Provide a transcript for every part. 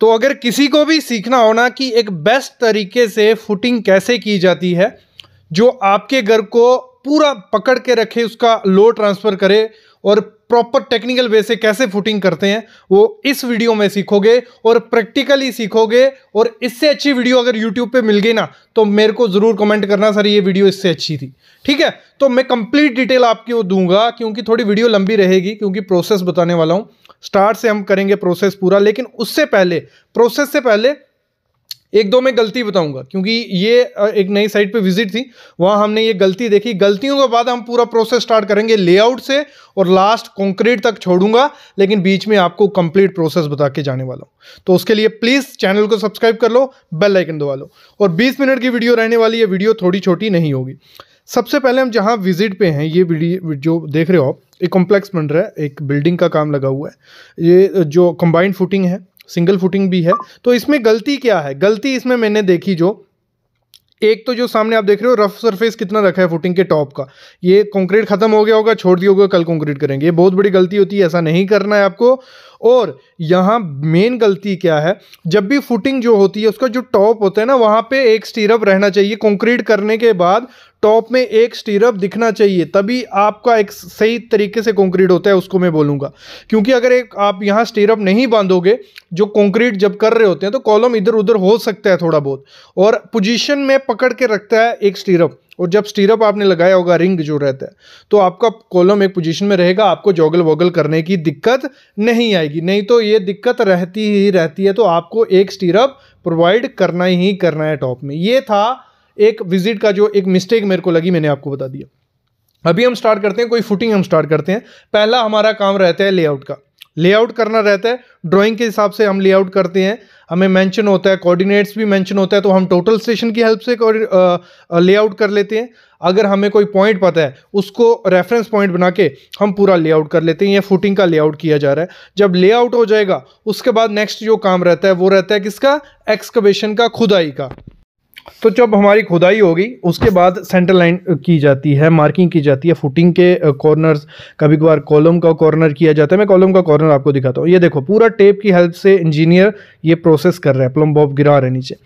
तो अगर किसी को भी सीखना होना कि एक बेस्ट तरीके से फुटिंग कैसे की जाती है जो आपके घर को पूरा पकड़ के रखे उसका लो ट्रांसफ़र करे और प्रॉपर टेक्निकल वे से कैसे फुटिंग करते हैं वो इस वीडियो में सीखोगे और प्रैक्टिकली सीखोगे और इससे अच्छी वीडियो अगर यूट्यूब पे मिल गई ना तो मेरे को ज़रूर कमेंट करना सर ये वीडियो इससे अच्छी थी ठीक है तो मैं कंप्लीट डिटेल वो दूंगा क्योंकि थोड़ी वीडियो लंबी रहेगी क्योंकि प्रोसेस बताने वाला हूँ स्टार्ट से हम करेंगे प्रोसेस पूरा लेकिन उससे पहले प्रोसेस से पहले एक दो में गलती बताऊंगा क्योंकि ये एक नई साइट पे विजिट थी वहाँ हमने ये गलती देखी गलतियों के बाद हम पूरा प्रोसेस स्टार्ट करेंगे लेआउट से और लास्ट कंक्रीट तक छोड़ूंगा लेकिन बीच में आपको कंप्लीट प्रोसेस बता के जाने वाला हूँ तो उसके लिए प्लीज़ चैनल को सब्सक्राइब कर लो बेल आइकन दबा लो और बीस मिनट की वीडियो रहने वाली है वीडियो थोड़ी छोटी नहीं होगी सबसे पहले हम जहाँ विजिट पे हैं ये जो देख रहे हो एक कॉम्प्लेक्स बन रहा है एक बिल्डिंग का काम लगा हुआ है ये जो कंबाइंड फुटिंग है सिंगल फुटिंग भी है तो इसमें गलती क्या है गलती इसमें मैंने देखी जो एक तो जो सामने आप देख रहे हो रफ सरफेस कितना रखा है फुटिंग के टॉप का ये कंक्रीट खत्म हो गया होगा छोड़ दिया होगा कल कंक्रीट करेंगे ये बहुत बड़ी गलती होती है ऐसा नहीं करना है आपको और यहाँ मेन गलती क्या है जब भी फुटिंग जो होती है उसका जो टॉप होता है ना वहाँ पे एक स्टीरअप रहना चाहिए कंक्रीट करने के बाद टॉप में एक स्टीरअप दिखना चाहिए तभी आपका एक सही तरीके से कंक्रीट होता है उसको मैं बोलूँगा क्योंकि अगर एक आप यहाँ स्टीरअप नहीं बांधोगे जो कंक्रीट जब कर रहे होते हैं तो कॉलम इधर उधर हो सकता है थोड़ा बहुत और पोजिशन में पकड़ के रखता है एक स्टीरअप और जब स्टीरअप आपने लगाया होगा रिंग जो रहता है तो आपका कॉलम एक पोजिशन में रहेगा आपको जॉगल वॉगल करने की दिक्कत नहीं आएगी नहीं तो ये दिक्कत रहती ही रहती है तो आपको एक स्टीरअप प्रोवाइड करना ही करना है टॉप में ये था एक विजिट का जो एक मिस्टेक मेरे को लगी मैंने आपको बता दिया अभी हम स्टार्ट करते हैं कोई फुटिंग हम स्टार्ट करते हैं पहला हमारा काम रहता है लेआउट का लेआउट करना रहता है ड्राइंग के हिसाब से हम लेआउट करते हैं हमें मेंशन होता है कोऑर्डिनेट्स भी मेंशन होता है तो हम टोटल स्टेशन की हेल्प से लेआउट कर लेते हैं अगर हमें कोई पॉइंट पता है उसको रेफरेंस पॉइंट बना के हम पूरा लेआउट कर लेते हैं या फुटिंग का लेआउट किया जा रहा है जब लेआउट हो जाएगा उसके बाद नेक्स्ट जो काम रहता है वो रहता है किसका एक्सकवेशन का खुदाई का तो जब हमारी खुदाई होगी उसके बाद सेंटर लाइन की जाती है मार्किंग की जाती है फुटिंग के कॉर्नर्स कभी कभार कॉलम का कॉर्नर किया जाता है मैं कॉलम का कॉर्नर आपको दिखाता हूँ ये देखो पूरा टेप की हेल्प से इंजीनियर ये प्रोसेस कर रहे हैं प्लम बॉब गिरा रहे नीचे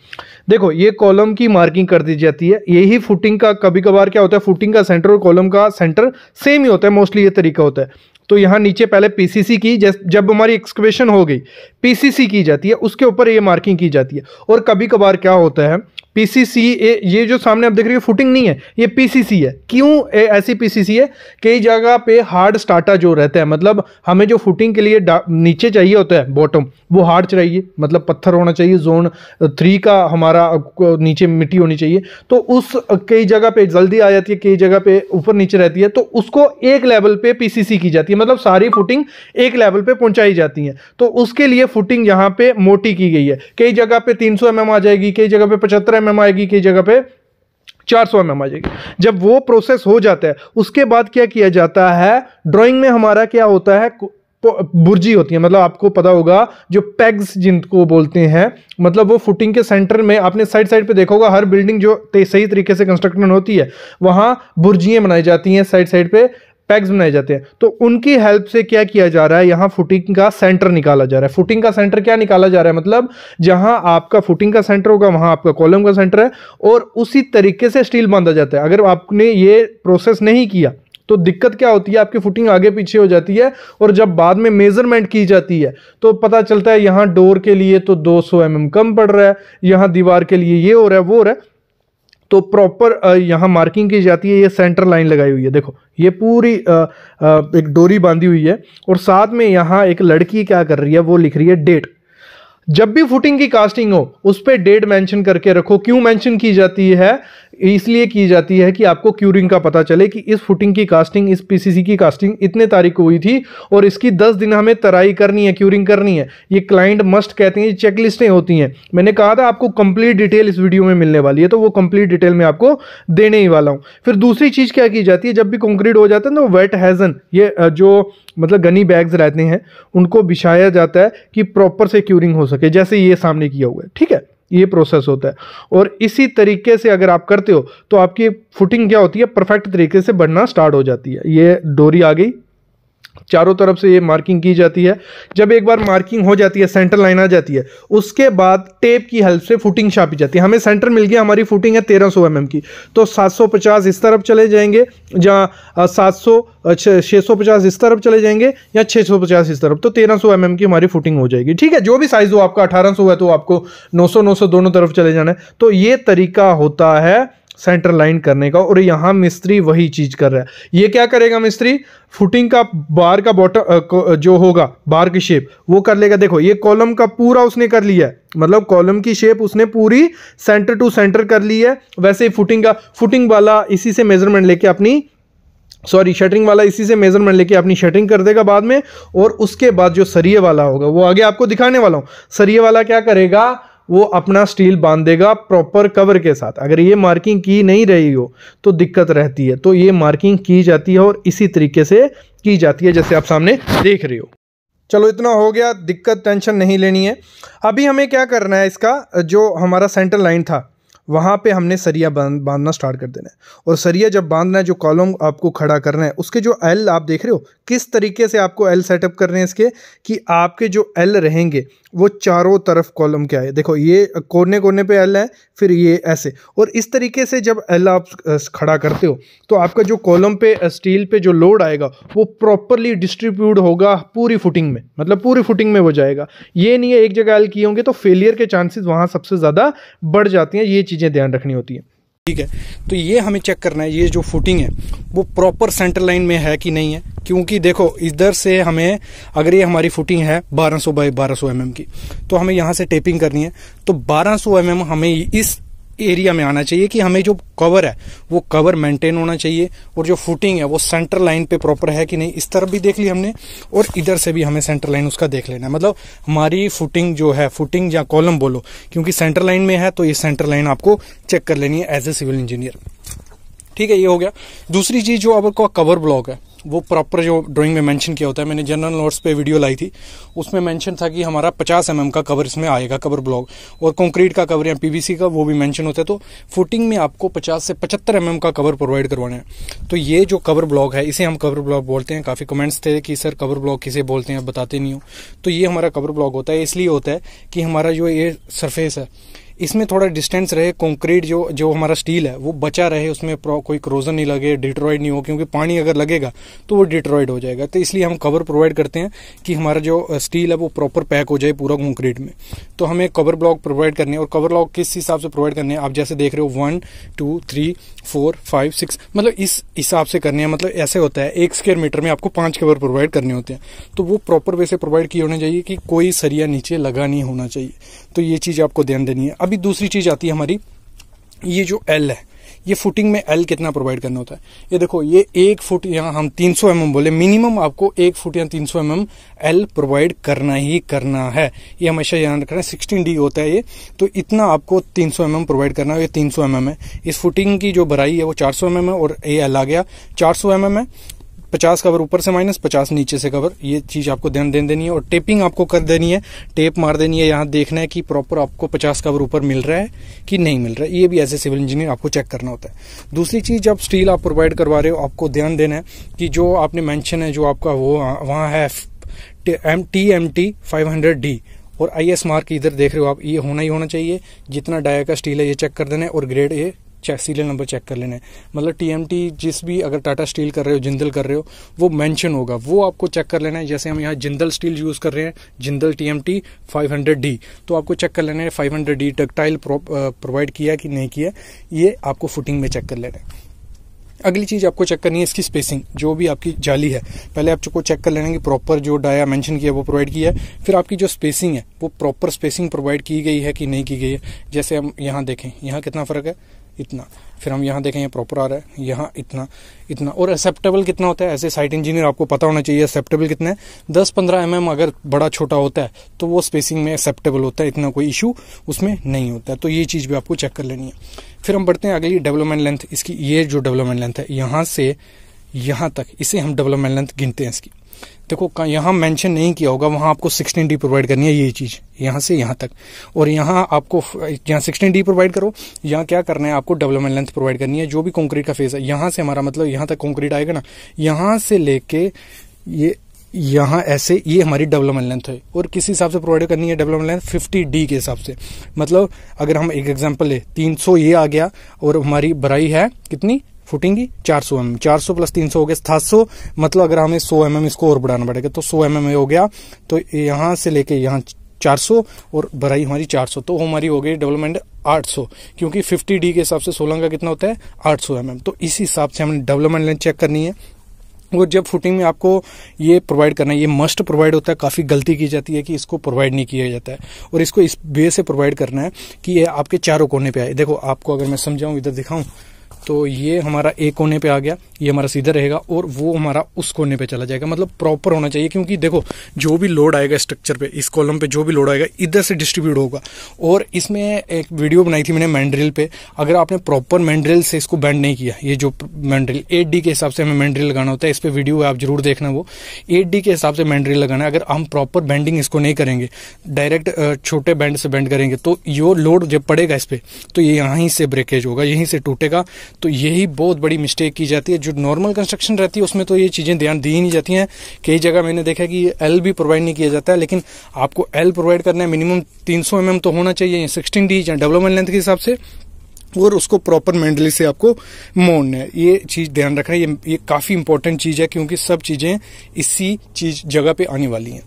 देखो ये कॉलम की मार्किंग कर दी जाती है यही फुटिंग का कभी कभार क्या होता है फुटिंग का सेंटर और कॉलम का सेंटर सेम ही होता है मोस्टली ये तरीका होता है तो यहाँ नीचे पहले पीसीसी की जब हमारी एक्सक्वेशन हो गई पीसीसी की जाती है उसके ऊपर ये मार्किंग की जाती है और कभी कभार क्या होता है पीसीसी ये जो सामने आप देख रहे हो फुटिंग नहीं है ये पीसीसी है क्यों ऐसी पीसीसी है कई जगह पे हार्ड स्टार्टा जो रहता है मतलब हमें जो फुटिंग के लिए नीचे चाहिए होता है बॉटम वो हार्ड चाहिए मतलब पत्थर होना चाहिए जोन थ्री का हमारा नीचे मिट्टी होनी चाहिए तो उस कई जगह पे जल्दी आ जाती है कई जगह पे ऊपर नीचे रहती है तो उसको एक लेवल पे पी की जाती है मतलब सारी फुटिंग एक लेवल पे पहुंचाई जाती है तो उसके लिए फुटिंग यहाँ पे मोटी की गई है कई जगह पे तीन सौ आ जाएगी कई जगह पे पचहत्तर एम एम आएगी कई जगह पे 400 सौ एम आ जाएगी जब वो प्रोसेस हो जाता है उसके बाद क्या किया जाता है ड्राइंग में हमारा क्या होता है बुर्जी होती है मतलब आपको पता होगा जो पेग्स जिनको बोलते हैं मतलब वो फुटिंग के सेंटर में आपने साइड साइड पे देखा होगा हर बिल्डिंग जो सही तरीके से कंस्ट्रक्शन होती है वहाँ बुर्जियाँ बनाई जाती हैं साइड साइड पे पैग्स बनाए जाते हैं तो उनकी हेल्प से क्या किया जा रहा है यहाँ फुटिंग का सेंटर निकाला जा रहा है फुटिंग का सेंटर क्या निकाला जा रहा है मतलब जहाँ आपका फुटिंग का सेंटर होगा वहाँ आपका कॉलम का सेंटर है और उसी तरीके से स्टील बांधा जाता है अगर आपने ये प्रोसेस नहीं किया तो दिक्कत क्या होती है आपकी फुटिंग आगे पीछे हो जाती है और जब बाद में मेजरमेंट की जाती है तो पता चलता है यहाँ डोर के लिए तो 200 सौ mm कम पड़ रहा है यहाँ दीवार के लिए ये हो रहा है वो हो रहा है तो प्रॉपर यहाँ मार्किंग की जाती है ये सेंटर लाइन लगाई हुई है देखो ये पूरी आ, आ, एक डोरी बांधी हुई है और साथ में यहाँ एक लड़की क्या कर रही है वो लिख रही है डेट जब भी फुटिंग की कास्टिंग हो उस पर डेट मेंशन करके रखो क्यों मेंशन की जाती है इसलिए की जाती है कि आपको क्यूरिंग का पता चले कि इस फुटिंग की कास्टिंग इस पीसीसी की कास्टिंग इतने तारीख को हुई थी और इसकी दस दिन हमें तराई करनी है क्यूरिंग करनी है ये क्लाइंट मस्ट कहते हैं चेकलिस्टें होती हैं मैंने कहा था आपको कंप्लीट डिटेल इस वीडियो में मिलने वाली है तो वो कंप्लीट डिटेल में आपको देने ही वाला हूँ फिर दूसरी चीज़ क्या की जाती है जब भी कॉन्क्रीट हो जाता है ना वेट हैज़न ये जो मतलब गनी बैग्स रहते हैं उनको बिछाया जाता है कि प्रॉपर से क्यूरिंग हो सके जैसे ये सामने किया हुआ है ठीक है ये प्रोसेस होता है और इसी तरीके से अगर आप करते हो तो आपकी फुटिंग क्या होती है परफेक्ट तरीके से बढ़ना स्टार्ट हो जाती है ये डोरी आ गई चारों तरफ से ये मार्किंग की जाती है जब एक बार मार्किंग हो जाती है सेंटर लाइन आ जाती है उसके बाद टेप की हेल्प से फुटिंग छापी जाती है हमें सेंटर मिल गया हमारी फुटिंग है तेरह सौ mm की तो सात सौ पचास इस तरफ चले जाएंगे जहाँ सात सौ छः सौ पचास इस तरफ चले जाएंगे या छः सौ पचास इस तरफ तो तेरह सौ mm की हमारी फुटिंग हो जाएगी ठीक है जो भी साइज़ हो आपका अठारह सौ है तो आपको नौ सौ नौ सौ दोनों तरफ चले जाना है तो ये तरीका होता है सेंटर लाइन करने का और यहाँ मिस्त्री वही चीज़ कर रहा है ये क्या करेगा मिस्त्री फुटिंग का बार का बॉटम जो होगा बार की शेप वो कर लेगा देखो ये कॉलम का पूरा उसने कर लिया है मतलब कॉलम की शेप उसने पूरी सेंटर टू सेंटर कर ली है वैसे ही फुटिंग का फुटिंग वाला इसी से मेजरमेंट लेके अपनी सॉरी शटरिंग वाला इसी से मेजरमेंट लेके अपनी शटरिंग कर देगा बाद में और उसके बाद जो सरिये वाला होगा वो आगे आपको दिखाने वाला हूँ सरिये वाला क्या करेगा वो अपना स्टील बांध देगा प्रॉपर कवर के साथ अगर ये मार्किंग की नहीं रही हो तो दिक्कत रहती है तो ये मार्किंग की जाती है और इसी तरीके से की जाती है जैसे आप सामने देख रहे हो चलो इतना हो गया दिक्कत टेंशन नहीं लेनी है अभी हमें क्या करना है इसका जो हमारा सेंटर लाइन था वहाँ पे हमने सरिया बांध बांधना स्टार्ट कर देना है और सरिया जब बांधना है जो कॉलम आपको खड़ा करना है उसके जो एल आप देख रहे हो किस तरीके से आपको एल सेटअप करने हैं इसके कि आपके जो एल रहेंगे वो चारों तरफ कॉलम के आए देखो ये कोने कोने पे एल है फिर ये ऐसे और इस तरीके से जब एल आप खड़ा करते हो तो आपका जो कॉलम पे स्टील पे जो लोड आएगा वो प्रॉपरली डिस्ट्रीब्यूट होगा पूरी फुटिंग में मतलब पूरी फुटिंग में वो जाएगा ये नहीं है एक जगह एल किए होंगे तो फेलियर के चांसेस वहाँ सबसे ज़्यादा बढ़ जाती हैं ये चीज़ें ध्यान रखनी होती हैं ठीक है तो ये हमें चेक करना है ये जो फुटिंग है वो प्रॉपर सेंटर लाइन में है कि नहीं है क्योंकि देखो इधर से हमें अगर ये हमारी फुटिंग है 1200 बाय 1200 एमएम की तो हमें यहां से टेपिंग करनी है तो 1200 एमएम हमें इस एरिया में आना चाहिए कि हमें जो कवर है वो कवर मेंटेन होना चाहिए और जो फुटिंग है वो सेंटर लाइन पे प्रॉपर है कि नहीं इस तरफ भी देख ली हमने और इधर से भी हमें सेंटर लाइन उसका देख लेना है मतलब हमारी फुटिंग जो है फुटिंग या कॉलम बोलो क्योंकि सेंटर लाइन में है तो ये सेंटर लाइन आपको चेक कर लेनी है एज ए सिविल इंजीनियर ठीक है ये हो गया दूसरी चीज जो आपका कवर ब्लॉक है वो प्रॉपर जो ड्राइंग में मेंशन किया होता है मैंने जनरल नोट्स पे वीडियो लाई थी उसमें मेंशन था कि हमारा 50 एम mm का कवर इसमें आएगा कवर ब्लॉक और कंक्रीट का कवर या पीवीसी का वो भी मेंशन होता है तो फुटिंग में आपको 50 से 75 एम mm का कवर प्रोवाइड करवाना है तो ये जो कवर ब्लॉक है इसे हम कवर ब्लॉक बोलते हैं काफ़ी कमेंट्स थे कि सर कवर ब्लॉक किसे बोलते हैं बताते नहीं हो तो ये हमारा कवर ब्लॉक होता है इसलिए होता है कि हमारा जो ये सरफेस है इसमें थोड़ा डिस्टेंस रहे कंक्रीट जो जो हमारा स्टील है वो बचा रहे उसमें कोई क्रोजन नहीं लगे डिट्रॉयड नहीं हो क्योंकि पानी अगर लगेगा तो वो डिट्रॉयड हो जाएगा तो इसलिए हम कवर प्रोवाइड करते हैं कि हमारा जो स्टील है वो प्रॉपर पैक हो जाए पूरा कंक्रीट में तो हमें कवर ब्लॉक प्रोवाइड करने और कवर ब्लॉक किस हिसाब से प्रोवाइड करने आप जैसे देख रहे हो one two three four five six मतलब इस हिसाब से करने हैं मतलब ऐसे होता है एक स्क्वेयर मीटर में आपको पांच कवर प्रोवाइड करने होते हैं तो वो प्रॉपर वे से प्रोवाइड किए होने चाहिए कि कोई सरिया नीचे लगा नहीं होना चाहिए तो ये चीज़ आपको ध्यान देनी है अब अभी दूसरी चीज आती है हमारी ये जो एल है ये फुटिंग में एल कितना प्रोवाइड करना होता है ये देखो ये एक फुट यहाँ हम 300 सौ mm बोले मिनिमम आपको एक फुट या 300 सौ mm एल प्रोवाइड करना ही करना है ये हमेशा याद रखना है 16 डी होता है ये तो इतना आपको 300 सौ mm प्रोवाइड करना है ये 300 सौ mm है इस फुटिंग की जो बराई है वो 400 सौ mm है और ये एल आ गया 400 सौ mm है पचास कवर ऊपर से माइनस पचास नीचे से कवर ये चीज आपको ध्यान देन देनी है और टेपिंग आपको कर देनी है टेप मार देनी है यहाँ देखना है कि प्रॉपर आपको पचास कवर ऊपर मिल रहा है कि नहीं मिल रहा है ये भी एज ए सिविल इंजीनियर आपको चेक करना होता है दूसरी चीज जब स्टील आप प्रोवाइड करवा रहे हो आपको ध्यान देना है कि जो आपने मैंशन है जो आपका वो वहाँ है M T M T five hundred D और आई एस मार्क इधर देख रहे हो आप ये होना ही होना चाहिए जितना डाया का स्टील है ये चेक कर देना है और ग्रेड ये चेक सीरियल नंबर चेक कर लेने मतलब टीएमटी जिस भी अगर टाटा स्टील कर रहे हो जिंदल कर रहे हो वो मेंशन होगा वो आपको चेक कर लेना है जैसे हम यहाँ जिंदल स्टील यूज़ कर रहे हैं जिंदल टीएमटी डी तो आपको चेक कर लेना है डी टक्टाइल प्रोवाइड किया कि नहीं किया ये आपको फुटिंग में चेक कर लेना है अगली चीज आपको चेक करनी है इसकी स्पेसिंग जो भी आपकी जाली है पहले आपको चेक कर लेना है कि प्रॉपर जो डाया मेंशन किया वो प्रोवाइड किया है फिर आपकी जो स्पेसिंग है वो प्रॉपर स्पेसिंग प्रोवाइड की गई है कि नहीं की गई है जैसे हम यहाँ देखें यहाँ कितना फर्क है इतना फिर हम यहाँ देखें ये प्रॉपर आ रहा है यहाँ इतना इतना और एक्सेप्टेबल कितना होता है ऐसे साइट इंजीनियर आपको पता होना चाहिए एक्सेप्टेबल कितना है दस पंद्रह एम mm अगर बड़ा छोटा होता है तो वो स्पेसिंग में एक्सेप्टेबल होता है इतना कोई इशू उसमें नहीं होता है तो ये चीज़ भी आपको चेक कर लेनी है फिर हम बढ़ते हैं अगली डेवलपमेंट लेंथ इसकी ये जो डेवलपमेंट लेंथ है यहाँ से यहाँ तक इसे हम डेवलपमेंट लेंथ गिनते हैं इसकी देखो यहाँ मेंशन नहीं किया होगा वहाँ आपको 16 डी प्रोवाइड करनी है ये चीज़ यहाँ से यहाँ तक और यहाँ आपको यहाँ 16 डी प्रोवाइड करो यहाँ क्या करना है आपको डेवलपमेंट लेंथ प्रोवाइड करनी है जो भी कंक्रीट का फेस है यहाँ से हमारा मतलब यहाँ तक कंक्रीट आएगा ना यहाँ से लेके ये यहाँ ऐसे ये हमारी डेवलपमेंट लेंथ है और किस हिसाब से प्रोवाइड करनी है डेवलपमेंट लेंथ फिफ्टी डी के हिसाब से मतलब अगर हम एक एग्जाम्पल ले तीन सौ ये आ गया और हमारी बराई है कितनी फुटिंग की 400 सौ एम चार सौ प्लस तीन सौ हो गया सात सौ मतलब अगर हमें 100 एम mm इसको और बढ़ाना पड़ेगा तो 100 एम mm हो गया तो यहाँ से लेके यहाँ 400 और भराई हमारी 400 तो हमारी हो गई डेवलपमेंट 800 क्योंकि 50 डी के हिसाब से 16 का कितना होता है 800 सौ mm. तो इस हिसाब से हमें डेवलपमेंट लेंथ चेक करनी है और जब फुटिंग में आपको ये प्रोवाइड करना है ये मस्ट प्रोवाइड होता है काफ़ी गलती की जाती है कि इसको प्रोवाइड नहीं किया जाता है और इसको इस वे से प्रोवाइड करना है कि ये आपके चारों कोने पे आए देखो आपको अगर मैं समझाऊं इधर दिखाऊं तो ये हमारा एक कोने पे आ गया ये हमारा सीधा रहेगा और वो हमारा उस कोने पे चला जाएगा मतलब प्रॉपर होना चाहिए क्योंकि देखो जो भी लोड आएगा स्ट्रक्चर पे इस कॉलम पे जो भी लोड आएगा इधर से डिस्ट्रीब्यूट होगा और इसमें एक वीडियो बनाई थी मैंने मैंड्रिल पे अगर आपने प्रॉपर मैंड्रिल से इसको बैंड नहीं किया ये जो मैंड्रिल एट के हिसाब से हमें मैंड्रिल लगाना होता है इस पर वीडियो है आप जरूर देखना वो एट के हिसाब से मैंड्रिल लगाना है अगर हम प्रॉपर बैंडिंग इसको नहीं करेंगे डायरेक्ट छोटे बैंड से बैंड करेंगे तो यो लोड जब पड़ेगा इस पर तो ये यहीं से ब्रेकेज होगा यहीं से टूटेगा तो यही बहुत बड़ी मिस्टेक की जाती है जो नॉर्मल कंस्ट्रक्शन रहती है उसमें तो ये चीज़ें ध्यान दी ही नहीं जाती हैं कई जगह मैंने देखा कि एल भी प्रोवाइड नहीं किया जाता है लेकिन आपको एल प्रोवाइड करना है मिनिमम तीन सौ mm तो होना चाहिए सिक्सटीन डी डेवलपमेंट लेंथ के हिसाब से और उसको प्रॉपर मेंडली से आपको मोड़ना है ये चीज़ ध्यान रखना है ये ये काफ़ी इंपॉर्टेंट चीज़ है क्योंकि सब चीज़ें इसी चीज जगह पे आने वाली हैं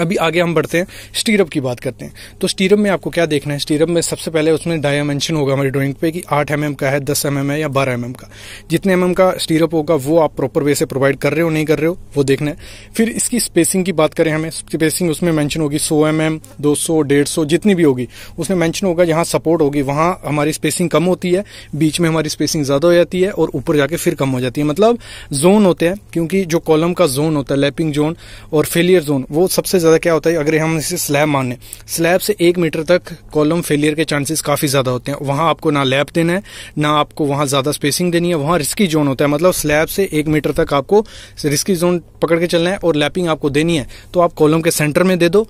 अभी आगे हम बढ़ते हैं स्टीरअप की बात करते हैं तो स्टीरप में आपको क्या देखना है स्टीरप में सबसे पहले उसमें डायमेंशन होगा हमारी ड्राइंग पे कि आठ एम mm का है दस एम mm है या बारह एम mm का जितने एम mm का स्टीरअप होगा वो आप प्रॉपर वे से प्रोवाइड कर रहे हो नहीं कर रहे हो वो देखना है फिर इसकी स्पेसिंग की बात करें हमें स्पेसिंग उसमें मैंशन होगी सौ एम mm, एम दो सौ डेढ़ सौ जितनी भी होगी उसमें मैंशन होगा जहाँ सपोर्ट होगी वहाँ हमारी स्पेसिंग कम होती है बीच में हमारी स्पेसिंग ज़्यादा हो जाती है और ऊपर जाके फिर कम हो जाती है मतलब जोन होते हैं क्योंकि जो कॉलम का जोन होता है लैपिंग जोन और फेलियर जोन वो सबसे सबसे ज़्यादा क्या होता है अगर हम इसे स्लैब मान लें स्लैब से एक मीटर तक कॉलम फेलियर के चांसेस काफ़ी ज़्यादा होते हैं वहां आपको ना लैप देना है ना आपको वहां ज़्यादा स्पेसिंग देनी है वहां रिस्की जोन होता है मतलब स्लैब से एक मीटर तक आपको रिस्की जोन पकड़ के चलना है और लैपिंग आपको देनी है तो आप कॉलम के सेंटर में दे दो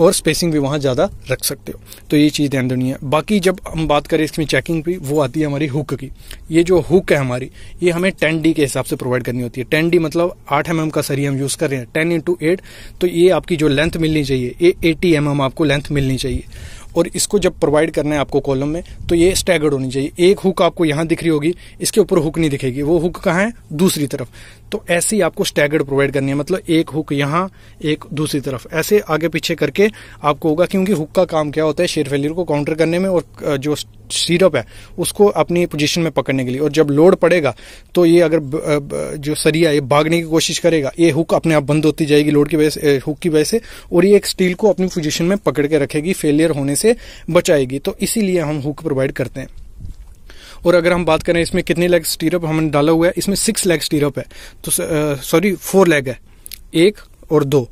और स्पेसिंग भी वहाँ ज़्यादा रख सकते हो तो ये चीज़ ध्यान देनी है बाकी जब हम बात करें इसमें चेकिंग भी वो आती है हमारी हुक की ये जो हुक है हमारी ये हमें टेन डी के हिसाब से प्रोवाइड करनी होती है टेन डी मतलब आठ एम एम का सरी हम यूज़ कर रहे हैं टेन इंटू एट तो ये आपकी जो लेंथ मिलनी चाहिए ये एटी एम एम आपको लेंथ मिलनी चाहिए और इसको जब प्रोवाइड करना है आपको कॉलम में तो ये स्टैगर्ड होनी चाहिए एक हुक आपको यहाँ दिख रही होगी इसके ऊपर हुक नहीं दिखेगी वो हुक कहाँ है दूसरी तरफ तो ऐसे ही आपको स्टैगर्ड प्रोवाइड करनी है मतलब एक हुक यहाँ एक दूसरी तरफ ऐसे आगे पीछे करके आपको होगा क्योंकि हुक का काम क्या होता है शेयर फेलियर को काउंटर करने में और जो सीरप है उसको अपनी पोजीशन में पकड़ने के लिए और जब लोड पड़ेगा तो ये अगर जो सरिया ये भागने की कोशिश करेगा ये हुक अपने आप बंद होती जाएगी लोड की वजह से हुक की वजह से और ये एक स्टील को अपनी पोजीशन में पकड़ के रखेगी फेलियर होने से बचाएगी तो इसीलिए हम हुक प्रोवाइड करते हैं और अगर हम बात करें इसमें कितने लेग स्टीरअप हमने डाला हुआ है इसमें सिक्स लेग स्टीरअप है तो सॉरी फोर लेग है एक और दो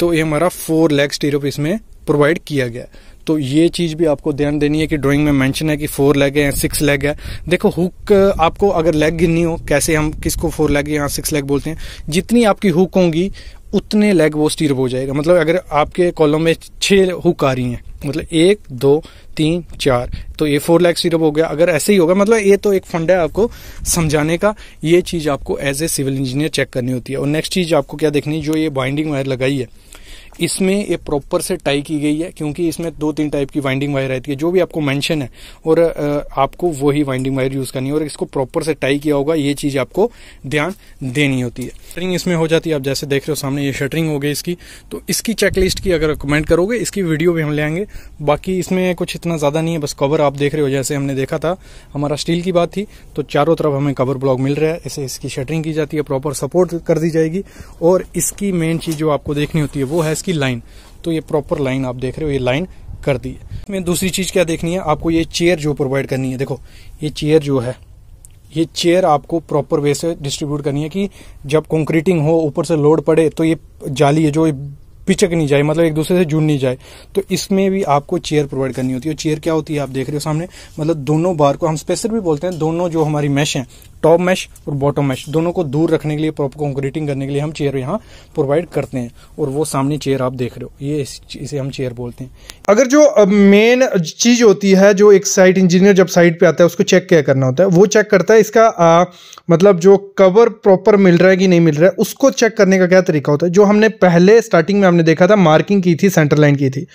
तो ये हमारा फोर लेग स्टीरअप इसमें प्रोवाइड किया गया तो ये चीज भी आपको ध्यान देनी है कि ड्राइंग में मेंशन है कि फोर लेग है या सिक्स लेग है देखो हुक आपको अगर लेग गिननी हो कैसे हम किसको फोर लेग या सिक्स लेग बोलते हैं जितनी आपकी हुक होंगी उतने लेग वो स्टीर हो जाएगा मतलब अगर आपके कॉलम में छह हुक आ रही हैं मतलब एक दो तीन चार तो ये फोर लैक स्टीरअप हो गया अगर ऐसे ही होगा मतलब ये तो एक फंड है आपको समझाने का ये चीज़ आपको as a civil engineer check करनी होती है और नेक्स्ट चीज़ आपको क्या देखनी है जो ये बाइंडिंग वायर लगाई है इसमें ये प्रॉपर से टाई की गई है क्योंकि इसमें दो तीन टाइप की वाइंडिंग वायर रहती है जो भी आपको मेंशन है और आपको वही वाइंडिंग वायर यूज करनी है और इसको प्रॉपर से टाई किया होगा ये चीज आपको ध्यान देनी होती है शटरिंग इसमें हो जाती है आप जैसे देख रहे हो सामने ये शटरिंग हो गई इसकी तो इसकी चेकलिस्ट की अगर कमेंट करोगे इसकी वीडियो भी हम ले आएंगे बाकी इसमें कुछ इतना ज्यादा नहीं है बस कवर आप देख रहे हो जैसे हमने देखा था हमारा स्टील की बात थी तो चारों तरफ हमें कवर ब्लॉक मिल रहा है ऐसे इसकी शटरिंग की जाती है प्रॉपर सपोर्ट कर दी जाएगी और इसकी मेन चीज जो आपको देखनी होती है वो है इसकी इसकी लाइन तो ये प्रॉपर लाइन आप देख रहे हो ये लाइन कर दी है इसमें दूसरी चीज क्या देखनी है आपको ये चेयर जो प्रोवाइड करनी है देखो ये चेयर जो है ये चेयर आपको प्रॉपर वे से डिस्ट्रीब्यूट करनी है कि जब कंक्रीटिंग हो ऊपर से लोड पड़े तो ये जाली है जो पिचक नहीं जाए मतलब एक दूसरे से जुड़ नहीं जाए तो इसमें भी आपको चेयर प्रोवाइड करनी होती है और चेयर क्या होती है आप देख रहे हो सामने मतलब दोनों बार को हम स्पेशल भी बोलते हैं दोनों जो हमारी मैश है टॉप मैश और बॉटम मैश दोनों को दूर रखने के लिए प्रॉपर कॉन्क्रीटिंग करने के लिए हम चेयर यहाँ प्रोवाइड करते हैं और वो सामने चेयर आप देख रहे हो ये इसे हम चेयर बोलते हैं अगर जो मेन चीज़ होती है जो एक साइट इंजीनियर जब साइट पे आता है उसको चेक क्या करना होता है वो चेक करता है इसका आ, मतलब जो कवर प्रॉपर मिल रहा है कि नहीं मिल रहा है उसको चेक करने का क्या तरीका होता है जो हमने पहले स्टार्टिंग में हमने देखा था मार्किंग की थी सेंटर लाइन की थी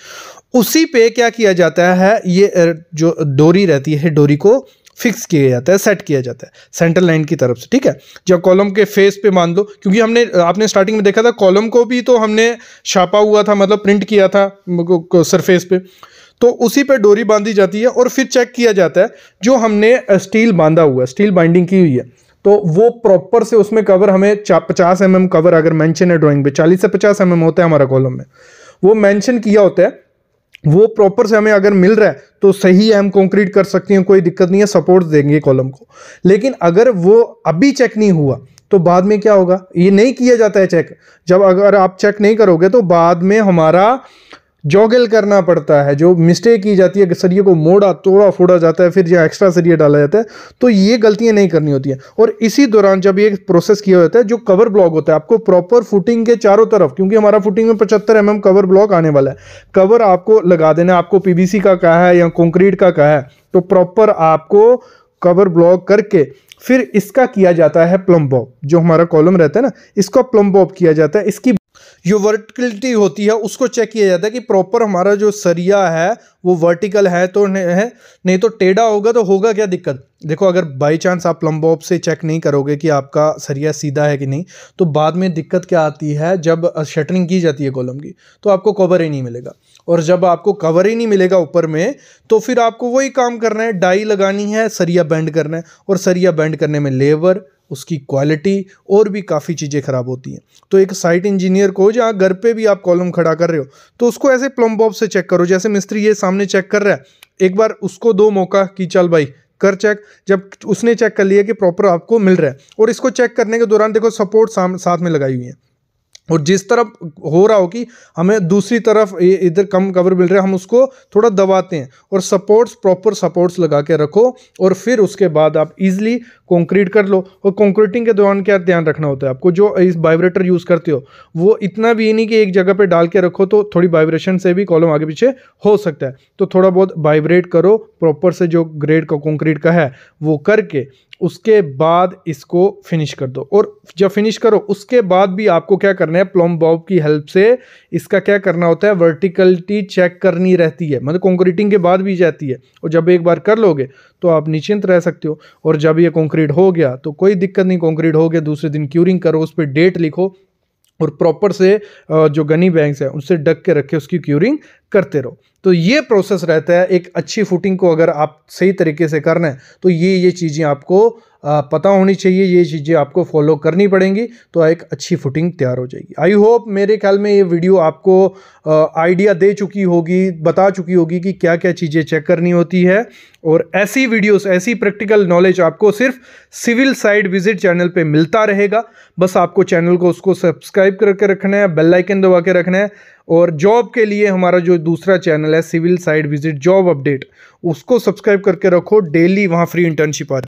उसी पे क्या किया जाता है ये जो डोरी रहती है डोरी को फिक्स किया जाता है सेट किया जाता है सेंट्रल लाइन की तरफ से ठीक है जब कॉलम के फेस पे मान लो क्योंकि हमने आपने स्टार्टिंग में देखा था कॉलम को भी तो हमने छापा हुआ था मतलब प्रिंट किया था सरफेस पे तो उसी पर डोरी बांधी जाती है और फिर चेक किया जाता है जो हमने स्टील बांधा हुआ है स्टील बाइंडिंग की हुई है तो वो प्रॉपर से उसमें कवर हमें पचास एम एम कवर अगर मैंशन है ड्रॉइंग पे चालीस से पचास एम mm एम होता है हमारा कॉलम में वो मैंशन किया होता है वो प्रॉपर से हमें अगर मिल रहा है तो सही है हम कंक्रीट कर सकते हैं कोई दिक्कत नहीं है सपोर्ट देंगे कॉलम को लेकिन अगर वो अभी चेक नहीं हुआ तो बाद में क्या होगा ये नहीं किया जाता है चेक जब अगर आप चेक नहीं करोगे तो बाद में हमारा जॉगल करना पड़ता है जो मिस्टेक की जाती है सरिये को मोड़ा तोड़ा फोड़ा जाता है फिर जहाँ एक्स्ट्रा सरिया डाला जाता है तो ये गलतियाँ नहीं करनी होती हैं और इसी दौरान जब ये प्रोसेस किया जाता है जो कवर ब्लॉक होता है आपको प्रॉपर फुटिंग के चारों तरफ क्योंकि हमारा फुटिंग में पचहत्तर एम कवर ब्लॉक आने वाला है कवर आपको लगा देना आपको पी का कहा है या कॉन्क्रीट का कहा है तो प्रॉपर आपको कवर ब्लॉक करके फिर इसका किया जाता है प्लम्बॉप जो हमारा कॉलम रहता है ना इसका प्लम्बॉप किया जाता है इसकी जो वर्टिकलिटी होती है उसको चेक किया जाता है कि प्रॉपर हमारा जो सरिया है वो वर्टिकल है तो है नहीं तो टेढ़ा होगा तो होगा क्या दिक्कत देखो अगर बाई चांस आप लम्बॉप से चेक नहीं करोगे कि आपका सरिया सीधा है कि नहीं तो बाद में दिक्कत क्या आती है जब शटरिंग की जाती है कॉलम की तो आपको कवर ही नहीं मिलेगा और जब आपको कवर ही नहीं मिलेगा ऊपर में तो फिर आपको वही काम करना है डाई लगानी है सरिया बैंड करना है और सरिया बैंड करने में लेबर उसकी क्वालिटी और भी काफ़ी चीज़ें ख़राब होती हैं तो एक साइट इंजीनियर को जहाँ घर पे भी आप कॉलम खड़ा कर रहे हो तो उसको ऐसे प्लम्बॉब से चेक करो जैसे मिस्त्री ये सामने चेक कर रहा है एक बार उसको दो मौका कि चल भाई कर चेक जब उसने चेक कर लिया कि प्रॉपर आपको मिल रहा है और इसको चेक करने के दौरान देखो सपोर्ट साथ में लगाई हुई है और जिस तरफ हो रहा हो कि हमें दूसरी तरफ इधर कम कवर मिल रहा है हम उसको थोड़ा दबाते हैं और सपोर्ट्स प्रॉपर सपोर्ट्स लगा के रखो और फिर उसके बाद आप इजीली कंक्रीट कर लो और कंक्रीटिंग के दौरान क्या ध्यान रखना होता है आपको जो इस वाइब्रेटर यूज़ करते हो वो इतना भी नहीं कि एक जगह पर डाल के रखो तो थोड़ी वाइब्रेशन से भी कॉलम आगे पीछे हो सकता है तो थोड़ा बहुत वाइब्रेट करो प्रॉपर से जो ग्रेड का कॉन्क्रीट का है वो करके उसके बाद इसको फिनिश कर दो और जब फिनिश करो उसके बाद भी आपको क्या करना है प्लम बॉब की हेल्प से इसका क्या करना होता है वर्टिकलिटी चेक करनी रहती है मतलब कंक्रीटिंग के बाद भी जाती है और जब एक बार कर लोगे तो आप निश्चिंत रह सकते हो और जब ये कंक्रीट हो गया तो कोई दिक्कत नहीं कंक्रीट हो गया दूसरे दिन क्यूरिंग करो उस पर डेट लिखो और प्रॉपर से जो गनी बैंक्स है उनसे डक के रखे उसकी क्यूरिंग करते रहो तो ये प्रोसेस रहता है एक अच्छी फुटिंग को अगर आप सही तरीके से करना है तो ये ये चीज़ें आपको पता होनी चाहिए ये चीज़ें आपको फॉलो करनी पड़ेंगी तो एक अच्छी फुटिंग तैयार हो जाएगी आई होप मेरे ख्याल में ये वीडियो आपको आइडिया दे चुकी होगी बता चुकी होगी कि क्या क्या चीज़ें चेक करनी होती है और ऐसी वीडियोस ऐसी प्रैक्टिकल नॉलेज आपको सिर्फ सिविल साइड विजिट चैनल पे मिलता रहेगा बस आपको चैनल को उसको सब्सक्राइब करके रखना है बेल आइकन दबा के रखना है और जॉब के लिए हमारा जो दूसरा चैनल है civil site visit job update उसको सब्सक्राइब करके रखो डेली वहाँ फ्री इंटर्नशिप आ